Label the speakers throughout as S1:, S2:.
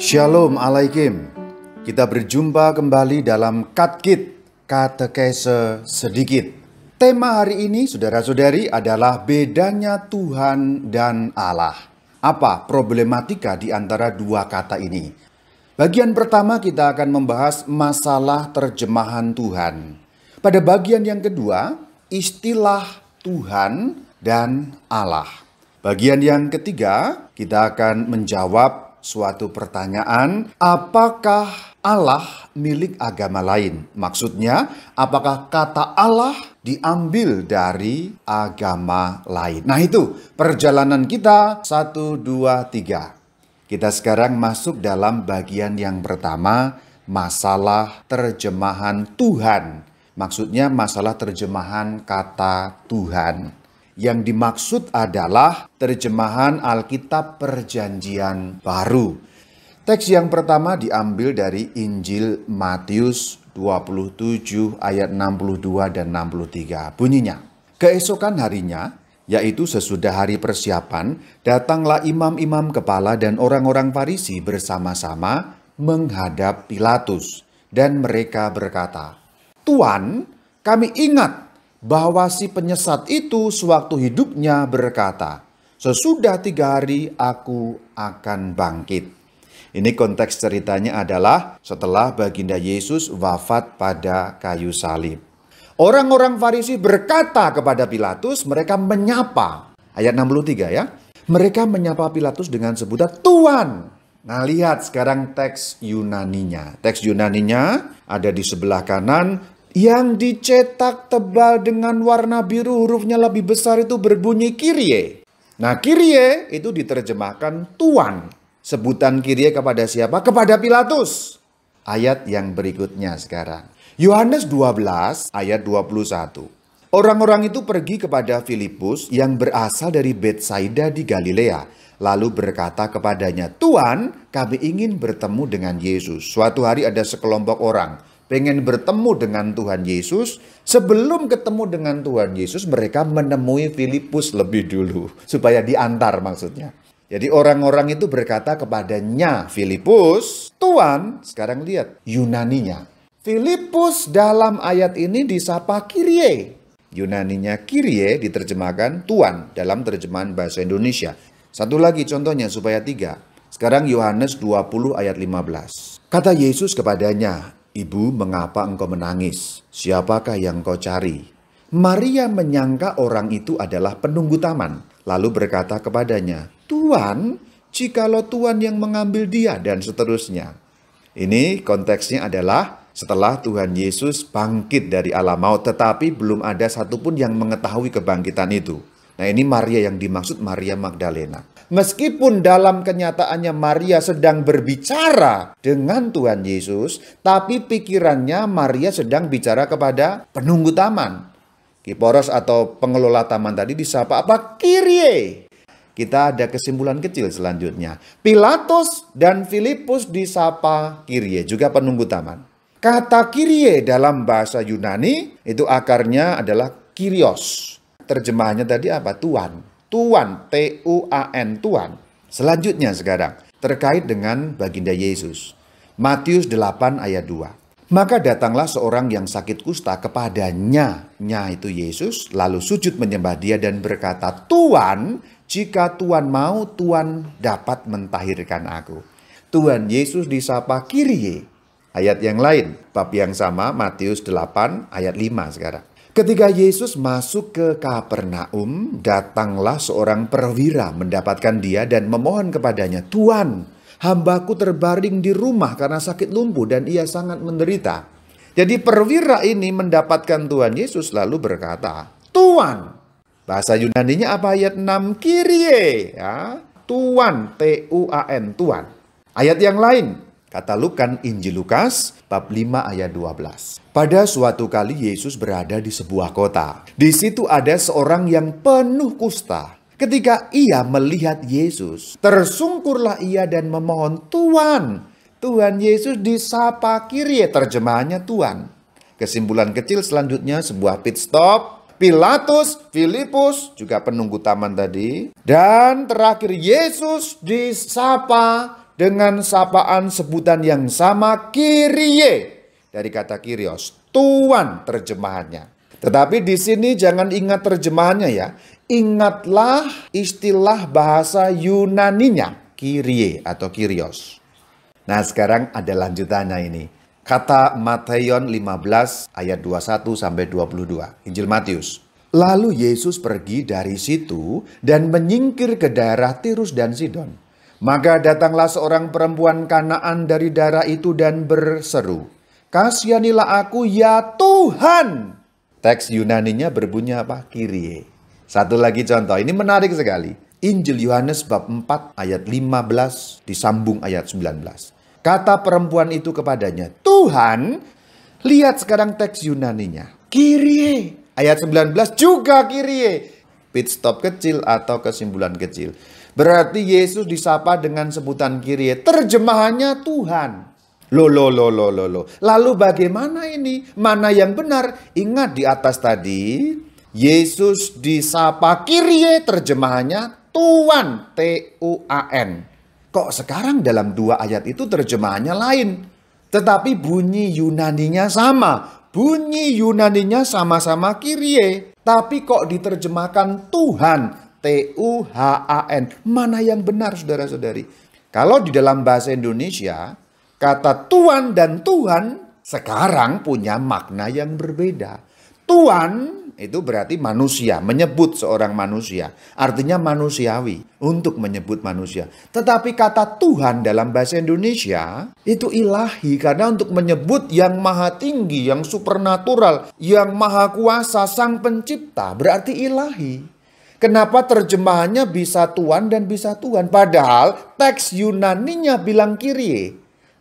S1: Shalom Alaikum. Kita berjumpa kembali dalam Katkit Katekese Sedikit. Tema hari ini saudara-saudari adalah bedanya Tuhan dan Allah. Apa problematika di antara dua kata ini? Bagian pertama kita akan membahas masalah terjemahan Tuhan. Pada bagian yang kedua, istilah Tuhan dan Allah. Bagian yang ketiga, kita akan menjawab suatu pertanyaan, apakah Allah milik agama lain? Maksudnya, apakah kata Allah diambil dari agama lain? Nah itu perjalanan kita, satu, dua, tiga. Kita sekarang masuk dalam bagian yang pertama, masalah terjemahan Tuhan. Maksudnya masalah terjemahan kata Tuhan yang dimaksud adalah terjemahan Alkitab Perjanjian Baru. Teks yang pertama diambil dari Injil Matius 27 ayat 62 dan 63. Bunyinya, Keesokan harinya, yaitu sesudah hari persiapan, datanglah imam-imam kepala dan orang-orang Farisi bersama-sama menghadap Pilatus. Dan mereka berkata, Tuan, kami ingat bahwa si penyesat itu sewaktu hidupnya berkata, sesudah tiga hari aku akan bangkit. Ini konteks ceritanya adalah setelah baginda Yesus wafat pada kayu salib. Orang-orang Farisi berkata kepada Pilatus, mereka menyapa. Ayat 63 ya. Mereka menyapa Pilatus dengan sebutan Tuhan. Nah lihat sekarang teks Yunaninya. Teks Yunaninya ada di sebelah kanan yang dicetak tebal dengan warna biru hurufnya lebih besar itu berbunyi kirie. Nah kirie itu diterjemahkan tuan. Sebutan kirie kepada siapa? Kepada Pilatus. Ayat yang berikutnya sekarang. Yohanes 12 ayat 21. Orang-orang itu pergi kepada Filipus yang berasal dari Betsaida di Galilea. Lalu berkata kepadanya, Tuan kami ingin bertemu dengan Yesus. Suatu hari ada sekelompok orang pengen bertemu dengan Tuhan Yesus, sebelum ketemu dengan Tuhan Yesus mereka menemui Filipus lebih dulu supaya diantar maksudnya. Jadi orang-orang itu berkata kepadanya, Filipus, Tuhan, sekarang lihat Yunaninya. Filipus dalam ayat ini disapa Yunani Yunaninya Kirie diterjemahkan Tuhan dalam terjemahan bahasa Indonesia. Satu lagi contohnya supaya tiga. Sekarang Yohanes 20 ayat 15. Kata Yesus kepadanya, Ibu, mengapa engkau menangis? Siapakah yang kau cari? Maria menyangka orang itu adalah penunggu taman, lalu berkata kepadanya, Tuan, jikalau Tuan yang mengambil dia, dan seterusnya. Ini konteksnya adalah setelah Tuhan Yesus bangkit dari alam maut, tetapi belum ada satupun yang mengetahui kebangkitan itu. Nah ini Maria yang dimaksud Maria Magdalena. Meskipun dalam kenyataannya Maria sedang berbicara dengan Tuhan Yesus, tapi pikirannya Maria sedang bicara kepada penunggu taman. Kiporos atau pengelola taman tadi disapa apa? Kirie. Kita ada kesimpulan kecil selanjutnya. Pilatus dan Filipus disapa Kirie, juga penunggu taman. Kata Kirie dalam bahasa Yunani itu akarnya adalah Kyrios. Terjemahannya tadi apa? Tuhan. Tuan, T-U-A-N, Tuan. Selanjutnya sekarang, terkait dengan baginda Yesus. Matius 8 ayat 2. Maka datanglah seorang yang sakit kusta kepadanya, nya itu Yesus, lalu sujud menyembah dia dan berkata, Tuan, jika Tuan mau, Tuan dapat mentahirkan aku. Tuhan Yesus disapa Kirie. Ayat yang lain, bab yang sama, Matius 8 ayat 5 sekarang. Ketika Yesus masuk ke Kapernaum, datanglah seorang perwira mendapatkan dia dan memohon kepadanya, "Tuan, hambaku terbaring di rumah karena sakit lumpuh dan ia sangat menderita." Jadi perwira ini mendapatkan Tuhan Yesus lalu berkata, "Tuan." Bahasa Yunaninya apa ayat 6? Kirie, ya. Tuan, T U A N, Tuan. Ayat yang lain, Kata Lukan Injil Lukas bab 5 ayat 12. Pada suatu kali Yesus berada di sebuah kota. Di situ ada seorang yang penuh kusta. Ketika ia melihat Yesus, tersungkurlah ia dan memohon, Tuhan. Tuhan Yesus disapa kiri." Terjemahannya Tuhan. Kesimpulan kecil selanjutnya sebuah pit stop Pilatus, Filipus, juga penunggu taman tadi. Dan terakhir Yesus disapa dengan sapaan sebutan yang sama kirie dari kata kirios tuan terjemahannya. Tetapi di sini jangan ingat terjemahannya ya. Ingatlah istilah bahasa Yunaninya, kirie atau kirios Nah sekarang ada lanjutannya ini. Kata Matayon 15 ayat 21 sampai 22. Injil Matius. Lalu Yesus pergi dari situ dan menyingkir ke daerah Tirus dan Sidon. Maka datanglah seorang perempuan kanaan dari darah itu dan berseru, Kasihanilah aku ya Tuhan. Teks Yunaninya berbunyi apa? Kirie. Satu lagi contoh, ini menarik sekali. Injil Yohanes bab 4 ayat 15 disambung ayat 19. Kata perempuan itu kepadanya, Tuhan, lihat sekarang teks Yunaninya. Kirie. Ayat 19 juga kirie. Pit stop kecil atau kesimpulan kecil. Berarti Yesus disapa dengan sebutan Kyrie. Ya. Terjemahannya Tuhan. Lo lo lo lo lo lo. Lalu bagaimana ini? Mana yang benar? Ingat di atas tadi, Yesus disapa Kyrie ya, terjemahannya Tuhan, T U A N. Kok sekarang dalam dua ayat itu terjemahannya lain? Tetapi bunyi Yunaninya sama. Bunyi Yunaninya sama-sama Kyrie, ya. tapi kok diterjemahkan Tuhan T-U-H-A-N. Mana yang benar saudara-saudari? Kalau di dalam bahasa Indonesia, kata tuan dan Tuhan sekarang punya makna yang berbeda. Tuan itu berarti manusia, menyebut seorang manusia. Artinya manusiawi untuk menyebut manusia. Tetapi kata Tuhan dalam bahasa Indonesia itu ilahi karena untuk menyebut yang maha tinggi, yang supernatural, yang maha kuasa, sang pencipta berarti ilahi. Kenapa terjemahannya bisa tuan dan bisa Tuhan? Padahal teks Yunaninya bilang kirie.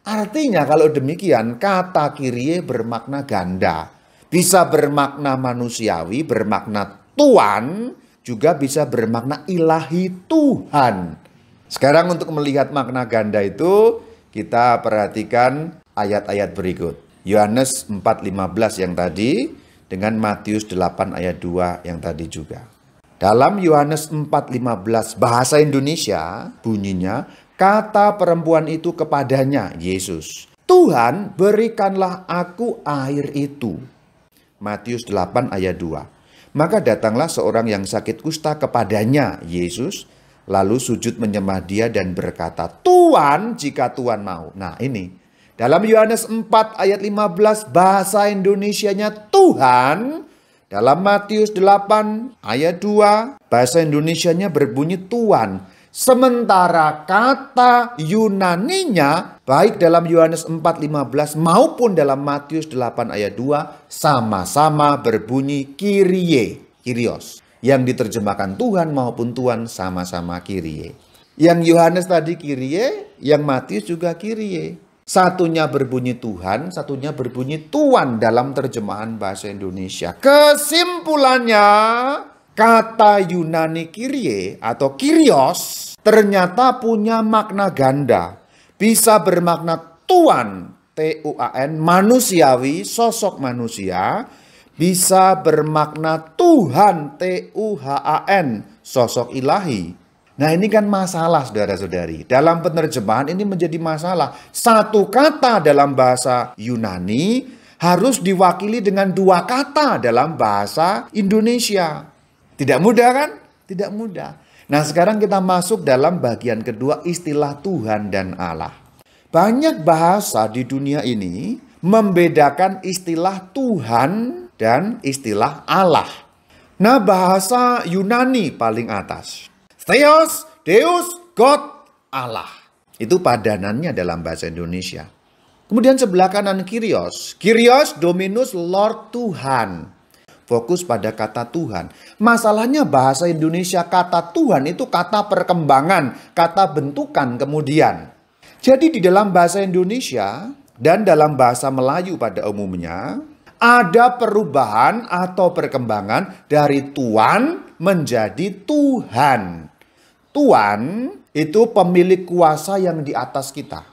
S1: Artinya kalau demikian kata kirie bermakna ganda. Bisa bermakna manusiawi, bermakna tuan, juga bisa bermakna ilahi Tuhan. Sekarang untuk melihat makna ganda itu, kita perhatikan ayat-ayat berikut. Yohanes 4:15 yang tadi dengan Matius 8 ayat 2 yang tadi juga. Dalam Yohanes 4:15 bahasa Indonesia bunyinya kata perempuan itu kepadanya Yesus, "Tuhan, berikanlah aku air itu." Matius 8 ayat 2. Maka datanglah seorang yang sakit kusta kepadanya Yesus, lalu sujud menyembah dia dan berkata, "Tuhan, jika Tuhan mau." Nah, ini dalam Yohanes 4 ayat 15 bahasa Indonesianya Tuhan dalam Matius 8 ayat 2, bahasa Indonesianya berbunyi Tuhan. Sementara kata Yunaninya, baik dalam Yohanes 4.15 maupun dalam Matius 8 ayat 2, sama-sama berbunyi Kyrie, Kyrios. Yang diterjemahkan Tuhan maupun Tuhan sama-sama Kyrie. Yang Yohanes tadi Kyrie, yang Matius juga Kyrie. Satunya berbunyi Tuhan, satunya berbunyi Tuan dalam terjemahan bahasa Indonesia. Kesimpulannya, kata Yunani Kyrie atau Kyrios ternyata punya makna ganda. Bisa bermakna Tuan, T-U-A-N, manusiawi, sosok manusia. Bisa bermakna Tuhan, T-U-H-A-N, sosok ilahi Nah ini kan masalah saudara-saudari. Dalam penerjemahan ini menjadi masalah. Satu kata dalam bahasa Yunani harus diwakili dengan dua kata dalam bahasa Indonesia. Tidak mudah kan? Tidak mudah. Nah sekarang kita masuk dalam bagian kedua istilah Tuhan dan Allah. Banyak bahasa di dunia ini membedakan istilah Tuhan dan istilah Allah. Nah, bahasa Yunani paling atas. Theos, Deus, God, Allah. Itu padanannya dalam bahasa Indonesia. Kemudian sebelah kanan Kyrios. Kyrios, Dominus, Lord Tuhan. Fokus pada kata Tuhan. Masalahnya bahasa Indonesia kata Tuhan itu kata perkembangan, kata bentukan kemudian. Jadi di dalam bahasa Indonesia dan dalam bahasa Melayu pada umumnya, ada perubahan atau perkembangan dari Tuhan menjadi Tuhan. Tuhan itu pemilik kuasa yang di atas kita.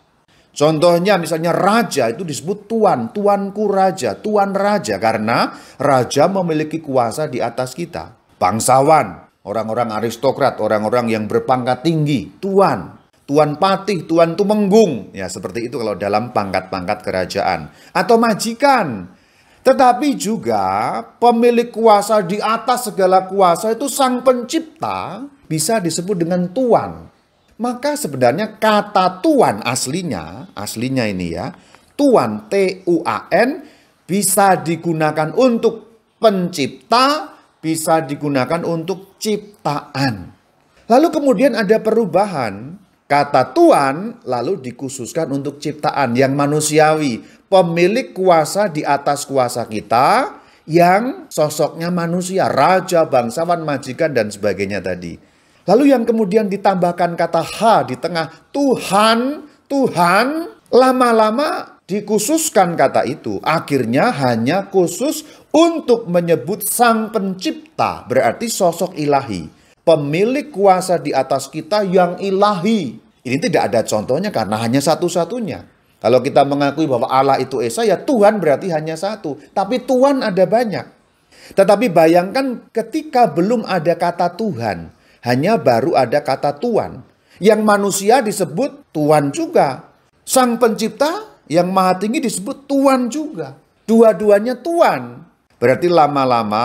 S1: Contohnya misalnya raja itu disebut tuan, tuanku raja, tuan raja karena raja memiliki kuasa di atas kita. Bangsawan, orang-orang aristokrat, orang-orang yang berpangkat tinggi, tuan. Tuan Patih, Tuan Tumenggung. Ya seperti itu kalau dalam pangkat-pangkat kerajaan. Atau majikan, tetapi juga pemilik kuasa di atas segala kuasa itu sang pencipta bisa disebut dengan tuan. Maka sebenarnya kata tuan aslinya, aslinya ini ya, tuan T U A N bisa digunakan untuk pencipta, bisa digunakan untuk ciptaan. Lalu kemudian ada perubahan, Kata tuan, lalu dikhususkan untuk ciptaan yang manusiawi, pemilik kuasa di atas kuasa kita yang sosoknya manusia, raja, bangsawan, majikan dan sebagainya tadi. Lalu yang kemudian ditambahkan kata H di tengah Tuhan, Tuhan, lama-lama dikhususkan kata itu. Akhirnya hanya khusus untuk menyebut sang pencipta, berarti sosok ilahi. Pemilik kuasa di atas kita yang ilahi. Ini tidak ada contohnya karena hanya satu-satunya. Kalau kita mengakui bahwa Allah itu Esa, ya Tuhan berarti hanya satu. Tapi Tuhan ada banyak. Tetapi bayangkan ketika belum ada kata Tuhan, hanya baru ada kata Tuhan. Yang manusia disebut Tuhan juga. Sang pencipta yang maha tinggi disebut Tuhan juga. Dua-duanya Tuhan. Berarti lama-lama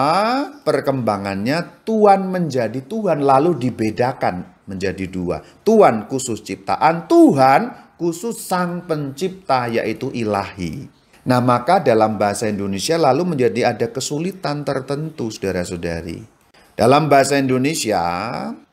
S1: perkembangannya Tuhan menjadi Tuhan lalu dibedakan menjadi dua. Tuhan khusus ciptaan, Tuhan khusus sang pencipta yaitu ilahi. Nah maka dalam bahasa Indonesia lalu menjadi ada kesulitan tertentu saudara-saudari. Dalam bahasa Indonesia,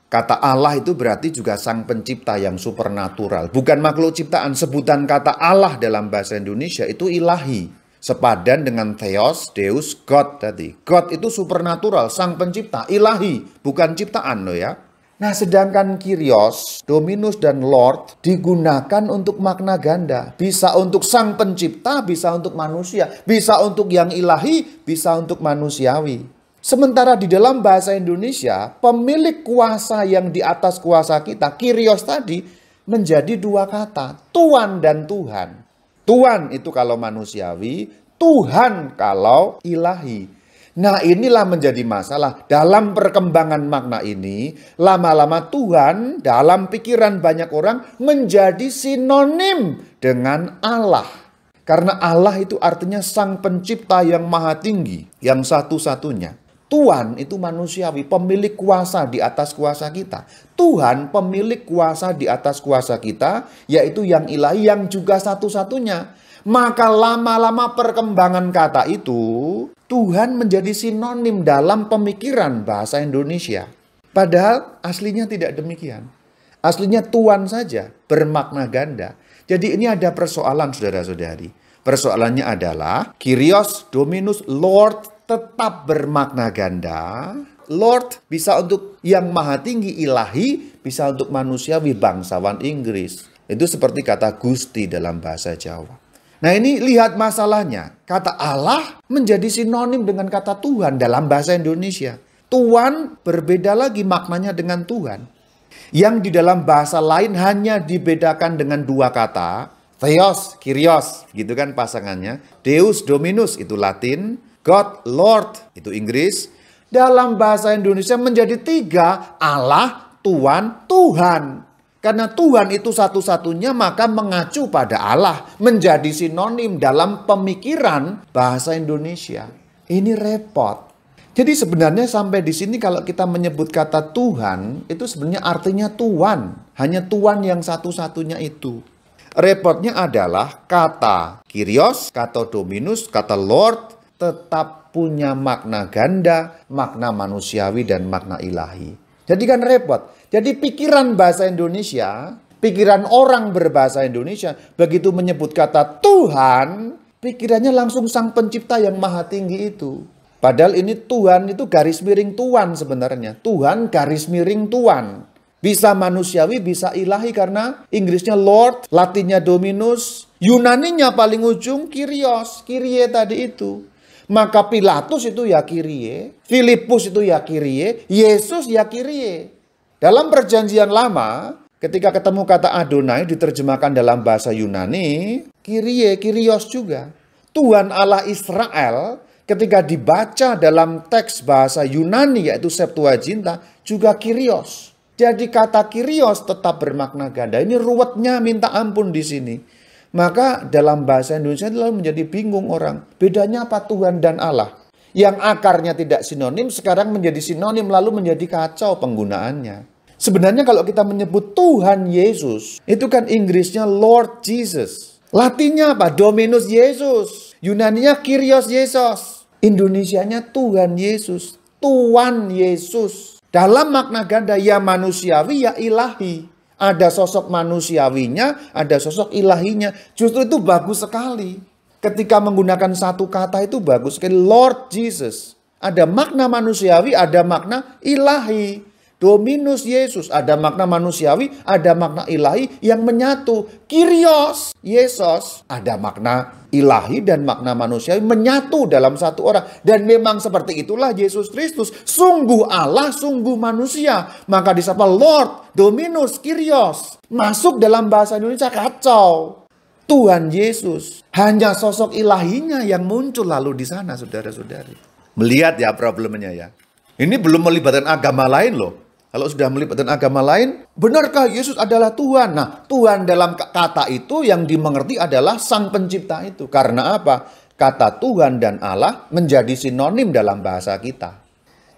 S1: kata Allah itu berarti juga sang pencipta yang supernatural. Bukan makhluk ciptaan, sebutan kata Allah dalam bahasa Indonesia itu ilahi. Sepadan dengan Theos, Deus, God tadi. God itu supernatural, sang pencipta, ilahi, bukan ciptaan loh ya. Nah sedangkan Kyrios, Dominus, dan Lord digunakan untuk makna ganda. Bisa untuk sang pencipta, bisa untuk manusia. Bisa untuk yang ilahi, bisa untuk manusiawi. Sementara di dalam bahasa Indonesia, pemilik kuasa yang di atas kuasa kita, kirios tadi, menjadi dua kata, tuan dan Tuhan. Tuan itu kalau manusiawi, Tuhan kalau ilahi. Nah inilah menjadi masalah dalam perkembangan makna ini. Lama-lama Tuhan dalam pikiran banyak orang menjadi sinonim dengan Allah. Karena Allah itu artinya sang pencipta yang maha tinggi, yang satu-satunya. Tuhan itu manusiawi, pemilik kuasa di atas kuasa kita. Tuhan pemilik kuasa di atas kuasa kita, yaitu yang ilahi yang juga satu-satunya. Maka lama-lama perkembangan kata itu, Tuhan menjadi sinonim dalam pemikiran bahasa Indonesia. Padahal aslinya tidak demikian. Aslinya Tuhan saja bermakna ganda. Jadi ini ada persoalan saudara-saudari. Persoalannya adalah Kyrios Dominus Lord tetap bermakna ganda. Lord bisa untuk yang maha tinggi ilahi, bisa untuk manusia, manusiawi bangsawan Inggris. Itu seperti kata Gusti dalam bahasa Jawa. Nah ini lihat masalahnya. Kata Allah menjadi sinonim dengan kata Tuhan dalam bahasa Indonesia. Tuhan berbeda lagi maknanya dengan Tuhan. Yang di dalam bahasa lain hanya dibedakan dengan dua kata. Theos, Kyrios, gitu kan pasangannya. Deus, Dominus itu Latin. God, Lord, itu Inggris. Dalam bahasa Indonesia menjadi tiga, Allah, Tuhan, Tuhan. Karena Tuhan itu satu-satunya maka mengacu pada Allah. Menjadi sinonim dalam pemikiran bahasa Indonesia. Ini repot. Jadi sebenarnya sampai di sini kalau kita menyebut kata Tuhan, itu sebenarnya artinya Tuhan. Hanya Tuhan yang satu-satunya itu. Repotnya adalah kata Kyrios, kata Dominus, kata Lord, tetap punya makna ganda, makna manusiawi dan makna ilahi. Jadi kan repot. Jadi pikiran bahasa Indonesia, pikiran orang berbahasa Indonesia begitu menyebut kata Tuhan, pikirannya langsung sang pencipta yang maha tinggi itu. Padahal ini Tuhan itu garis miring Tuhan sebenarnya. Tuhan garis miring Tuhan. Bisa manusiawi, bisa ilahi karena Inggrisnya Lord, Latinnya Dominus, Yunaninya paling ujung Kyrios, Kyrie tadi itu. Maka Pilatus itu ya kirie, Filipus itu ya kirie, Yesus ya kirie. Dalam perjanjian lama, ketika ketemu kata Adonai diterjemahkan dalam bahasa Yunani, kirie, kirios juga. Tuhan Allah Israel ketika dibaca dalam teks bahasa Yunani yaitu Septuaginta juga kirios. Jadi kata kirios tetap bermakna ganda. Ini ruwetnya minta ampun di sini. Maka dalam bahasa Indonesia lalu menjadi bingung orang. Bedanya apa Tuhan dan Allah? Yang akarnya tidak sinonim sekarang menjadi sinonim lalu menjadi kacau penggunaannya. Sebenarnya kalau kita menyebut Tuhan Yesus, itu kan Inggrisnya Lord Jesus. Latinnya apa? Dominus Yesus. Yunaninya Kyrios Yesus. Indonesianya Tuhan Yesus. Tuhan Yesus. Dalam makna ganda ya manusiawi ya ilahi. Ada sosok manusiawinya, ada sosok ilahinya. Justru itu bagus sekali. Ketika menggunakan satu kata itu bagus sekali. Lord Jesus. Ada makna manusiawi, ada makna ilahi. Dominus Yesus ada makna manusiawi, ada makna ilahi yang menyatu. Kyrios Yesus ada makna ilahi dan makna manusiawi menyatu dalam satu orang. Dan memang seperti itulah Yesus Kristus, sungguh Allah, sungguh manusia. Maka disapa Lord, Dominus, Kyrios. Masuk dalam bahasa Indonesia kacau. Tuhan Yesus, hanya sosok ilahinya yang muncul lalu di sana saudara-saudari. Melihat ya problemnya ya. Ini belum melibatkan agama lain loh. Kalau sudah melibatkan agama lain, benarkah Yesus adalah Tuhan? Nah, Tuhan dalam kata itu yang dimengerti adalah Sang Pencipta itu. Karena apa? Kata Tuhan dan Allah menjadi sinonim dalam bahasa kita.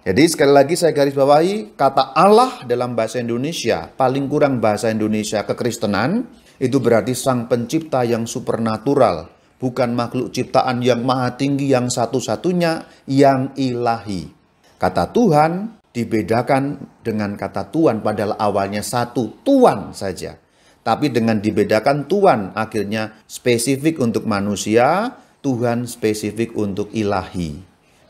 S1: Jadi sekali lagi saya garis bawahi kata Allah dalam bahasa Indonesia, paling kurang bahasa Indonesia kekristenan, itu berarti Sang Pencipta yang supernatural, bukan makhluk ciptaan yang maha tinggi yang satu-satunya yang ilahi. Kata Tuhan dibedakan dengan kata Tuhan padahal awalnya satu Tuhan saja. Tapi dengan dibedakan Tuhan akhirnya spesifik untuk manusia, Tuhan spesifik untuk ilahi.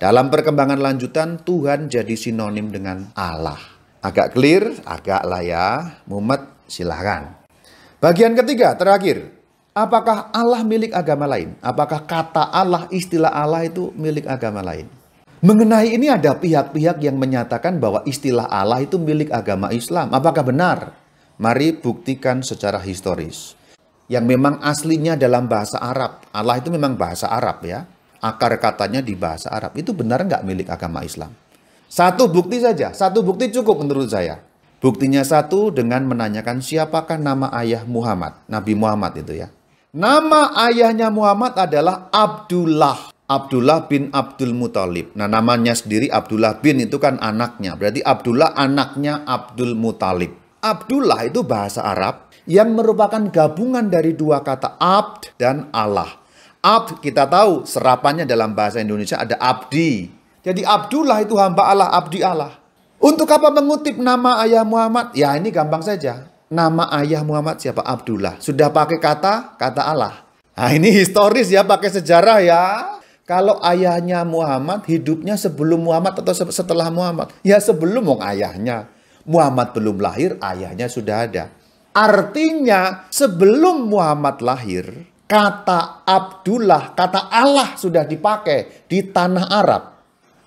S1: Dalam perkembangan lanjutan Tuhan jadi sinonim dengan Allah. Agak clear, agak lah ya. Mumet silahkan. Bagian ketiga terakhir. Apakah Allah milik agama lain? Apakah kata Allah, istilah Allah itu milik agama lain? Mengenai ini ada pihak-pihak yang menyatakan bahwa istilah Allah itu milik agama Islam. Apakah benar? Mari buktikan secara historis. Yang memang aslinya dalam bahasa Arab. Allah itu memang bahasa Arab ya. Akar katanya di bahasa Arab. Itu benar nggak milik agama Islam? Satu bukti saja. Satu bukti cukup menurut saya. Buktinya satu dengan menanyakan siapakah nama ayah Muhammad. Nabi Muhammad itu ya. Nama ayahnya Muhammad adalah Abdullah. Abdullah bin Abdul Muthalib. Nah, namanya sendiri Abdullah bin itu kan anaknya. Berarti Abdullah anaknya Abdul Muthalib. Abdullah itu bahasa Arab yang merupakan gabungan dari dua kata abd dan Allah. Abd kita tahu serapannya dalam bahasa Indonesia ada abdi. Jadi Abdullah itu hamba Allah, abdi Allah. Untuk apa mengutip nama ayah Muhammad? Ya ini gampang saja. Nama ayah Muhammad siapa? Abdullah. Sudah pakai kata, kata Allah. Nah ini historis ya, pakai sejarah ya kalau ayahnya Muhammad hidupnya sebelum Muhammad atau setelah Muhammad? Ya sebelum wong ayahnya. Muhammad belum lahir, ayahnya sudah ada. Artinya sebelum Muhammad lahir, kata Abdullah, kata Allah sudah dipakai di tanah Arab.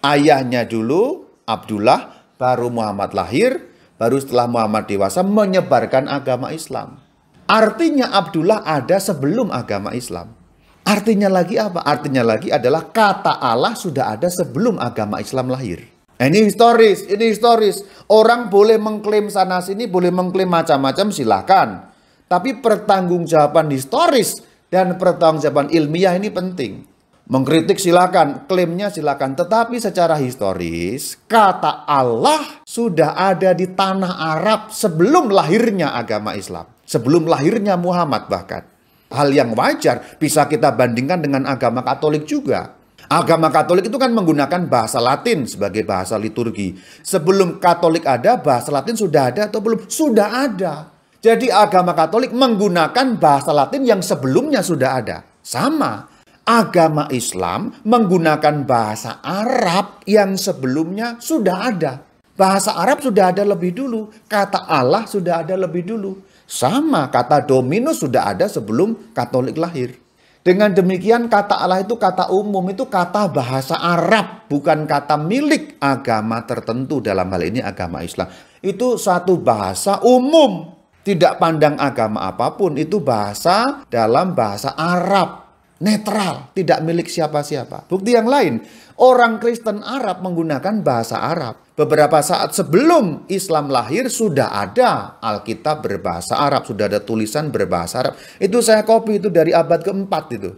S1: Ayahnya dulu Abdullah, baru Muhammad lahir, baru setelah Muhammad dewasa menyebarkan agama Islam. Artinya Abdullah ada sebelum agama Islam. Artinya lagi apa? Artinya lagi adalah kata Allah sudah ada sebelum agama Islam lahir. Ini historis, ini historis. Orang boleh mengklaim sana sini, boleh mengklaim macam-macam silahkan. Tapi pertanggungjawaban historis dan pertanggungjawaban ilmiah ini penting. Mengkritik silakan, klaimnya silakan, tetapi secara historis kata Allah sudah ada di tanah Arab sebelum lahirnya agama Islam, sebelum lahirnya Muhammad bahkan hal yang wajar. Bisa kita bandingkan dengan agama Katolik juga. Agama Katolik itu kan menggunakan bahasa Latin sebagai bahasa liturgi. Sebelum Katolik ada, bahasa Latin sudah ada atau belum? Sudah ada. Jadi agama Katolik menggunakan bahasa Latin yang sebelumnya sudah ada. Sama. Agama Islam menggunakan bahasa Arab yang sebelumnya sudah ada. Bahasa Arab sudah ada lebih dulu, kata Allah sudah ada lebih dulu. Sama kata domino sudah ada sebelum Katolik lahir. Dengan demikian kata Allah itu kata umum itu kata bahasa Arab bukan kata milik agama tertentu dalam hal ini agama Islam. Itu satu bahasa umum, tidak pandang agama apapun itu bahasa dalam bahasa Arab netral, tidak milik siapa-siapa. Bukti yang lain, orang Kristen Arab menggunakan bahasa Arab. Beberapa saat sebelum Islam lahir sudah ada Alkitab berbahasa Arab, sudah ada tulisan berbahasa Arab. Itu saya copy itu dari abad keempat itu.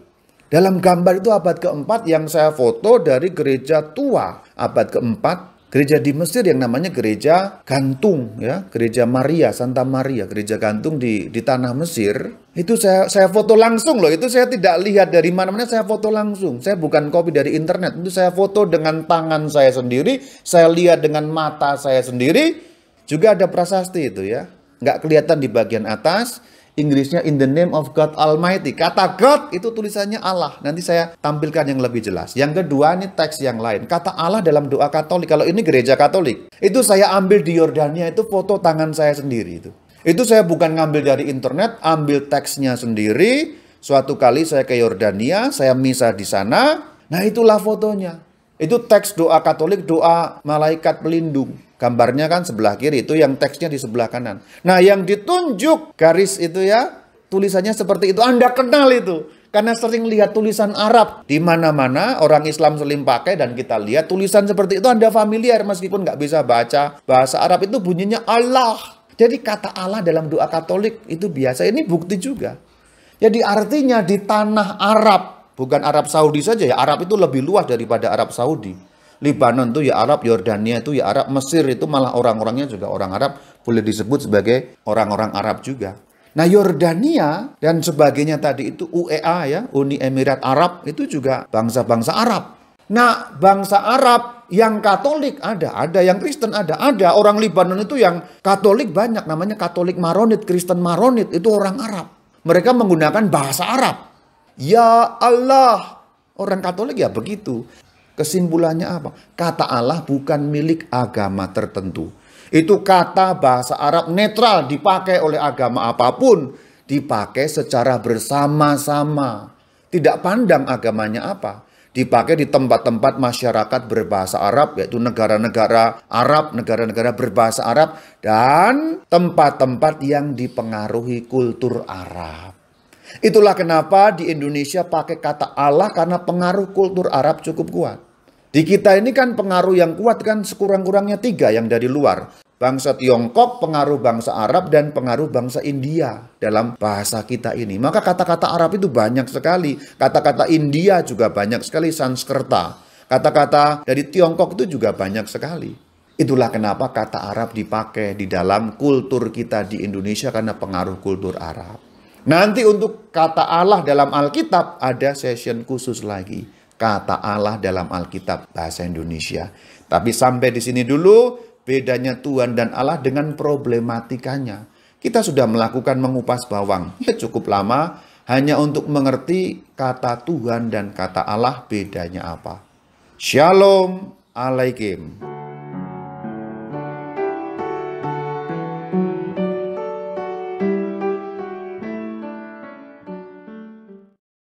S1: Dalam gambar itu abad keempat yang saya foto dari gereja tua abad keempat gereja di Mesir yang namanya gereja gantung ya gereja Maria Santa Maria gereja gantung di di tanah Mesir itu saya saya foto langsung loh itu saya tidak lihat dari mana-mana saya foto langsung saya bukan copy dari internet itu saya foto dengan tangan saya sendiri saya lihat dengan mata saya sendiri juga ada prasasti itu ya nggak kelihatan di bagian atas Inggrisnya in the name of God Almighty. Kata God itu tulisannya Allah. Nanti saya tampilkan yang lebih jelas. Yang kedua ini teks yang lain. Kata Allah dalam doa Katolik. Kalau ini gereja Katolik. Itu saya ambil di Yordania itu foto tangan saya sendiri itu. Itu saya bukan ngambil dari internet, ambil teksnya sendiri. Suatu kali saya ke Yordania, saya misa di sana. Nah itulah fotonya. Itu teks doa Katolik, doa malaikat pelindung. Gambarnya kan sebelah kiri, itu yang teksnya di sebelah kanan. Nah, yang ditunjuk garis itu ya, tulisannya seperti itu. Anda kenal itu. Karena sering lihat tulisan Arab di mana-mana orang Islam seling pakai dan kita lihat tulisan seperti itu Anda familiar meskipun nggak bisa baca bahasa Arab itu bunyinya Allah. Jadi kata Allah dalam doa Katolik itu biasa ini bukti juga. Jadi artinya di tanah Arab Bukan Arab Saudi saja ya, Arab itu lebih luas daripada Arab Saudi. Lebanon itu ya Arab, Yordania itu ya Arab, Mesir itu malah orang-orangnya juga orang Arab, boleh disebut sebagai orang-orang Arab juga. Nah Yordania dan sebagainya tadi itu UEA ya, Uni Emirat Arab itu juga bangsa-bangsa Arab. Nah bangsa Arab yang Katolik ada, ada yang Kristen ada, ada orang Libanon itu yang Katolik banyak namanya Katolik Maronit, Kristen Maronit itu orang Arab. Mereka menggunakan bahasa Arab. Ya Allah. Orang Katolik ya begitu. Kesimpulannya apa? Kata Allah bukan milik agama tertentu. Itu kata bahasa Arab netral dipakai oleh agama apapun. Dipakai secara bersama-sama. Tidak pandang agamanya apa. Dipakai di tempat-tempat masyarakat berbahasa Arab, yaitu negara-negara Arab, negara-negara berbahasa Arab, dan tempat-tempat yang dipengaruhi kultur Arab. Itulah kenapa di Indonesia pakai kata Allah karena pengaruh kultur Arab cukup kuat. Di kita ini kan pengaruh yang kuat kan sekurang-kurangnya tiga yang dari luar. Bangsa Tiongkok, pengaruh bangsa Arab, dan pengaruh bangsa India dalam bahasa kita ini. Maka kata-kata Arab itu banyak sekali. Kata-kata India juga banyak sekali, Sanskerta. Kata-kata dari Tiongkok itu juga banyak sekali. Itulah kenapa kata Arab dipakai di dalam kultur kita di Indonesia karena pengaruh kultur Arab. Nanti untuk kata Allah dalam Alkitab ada session khusus lagi. Kata Allah dalam Alkitab bahasa Indonesia. Tapi sampai di sini dulu bedanya Tuhan dan Allah dengan problematikanya. Kita sudah melakukan mengupas bawang. Ya cukup lama hanya untuk mengerti kata Tuhan dan kata Allah bedanya apa. Shalom alaikum.